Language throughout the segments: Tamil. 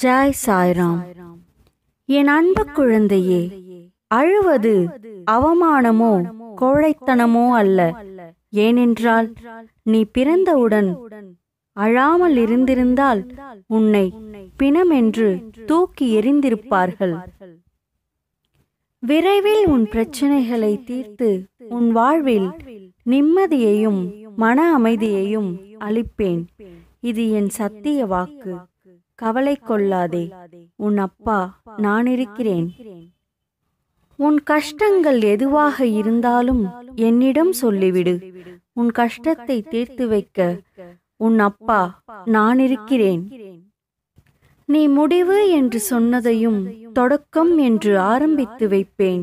ஜாய் சாய்ராம் என் அன்பு குழந்தையே அழுவது அவமானமோ கோழைத்தனமோ அல்ல ஏனென்றால் நீ பிறந்தவுடன் அழாமல் இருந்திருந்தால் உன்னை பிணம் என்று தூக்கி எறிந்திருப்பார்கள் விரைவில் உன் பிரச்சனைகளை தீர்த்து உன் வாழ்வில் நிம்மதியையும் மன அமைதியையும் அளிப்பேன் இது என் சத்திய வாக்கு கவலை கொள்ளாதே உன் அப்பா நான் இருக்கிறேன் உன் கஷ்டங்கள் எதுவாக இருந்தாலும் என்னிடம் சொல்லிவிடு உன் கஷ்டத்தை தீர்த்து வைக்க உன் அப்பா நான் இருக்கிறேன் நீ முடிவு என்று சொன்னதையும் தொடக்கம் என்று ஆரம்பித்து வைப்பேன்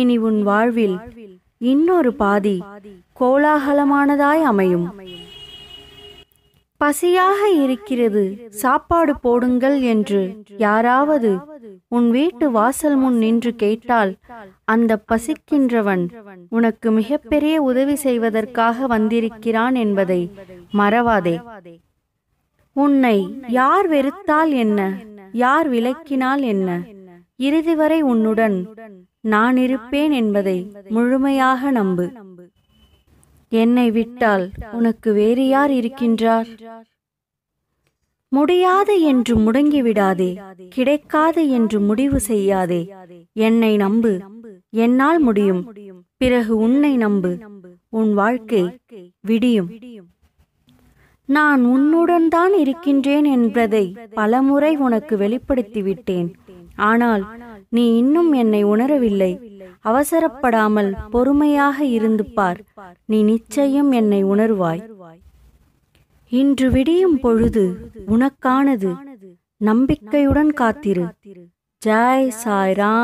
இனி உன் வாழ்வில் இன்னொரு பாதி கோலாகலமானதாய் அமையும் பசியாக இருக்கிறது சாப்பாடு போடுங்கள் என்று யாராவது உன் வீட்டு வாசல் முன் நின்று கேட்டால் அந்த பசிக்கின்றவன் உனக்கு மிகப்பெரிய உதவி செய்வதற்காக வந்திருக்கிறான் என்பதை மறவாதே உன்னை யார் வெறுத்தால் என்ன யார் விலக்கினால் என்ன இறுதி வரை உன்னுடன் நான் இருப்பேன் என்பதை முழுமையாக நம்பு என்னை விட்டால் உனக்கு வேறு யார் இருக்கின்றார் முடியாது என்று முடங்கிவிடாதே கிடைக்காது என்று முடிவு செய்யாதே என்னை நம்பு என்னால் முடியும் பிறகு உன்னை நம்பு உன் வாழ்க்கை விடியும் நான் உன்னுடன் தான் இருக்கின்றேன் என்பதை பலமுறை உனக்கு வெளிப்படுத்திவிட்டேன் ஆனால் நீ இன்னும் என்னை உணரவில்லை அவசரப்படாமல் பொறுமையாக இருந்து பார் நீ நிச்சயம் என்னை உணர்வாய் இன்று விடியும் பொழுது உனக்கானது நம்பிக்கையுடன் காத்திரு ஜாய் சாய்ராம்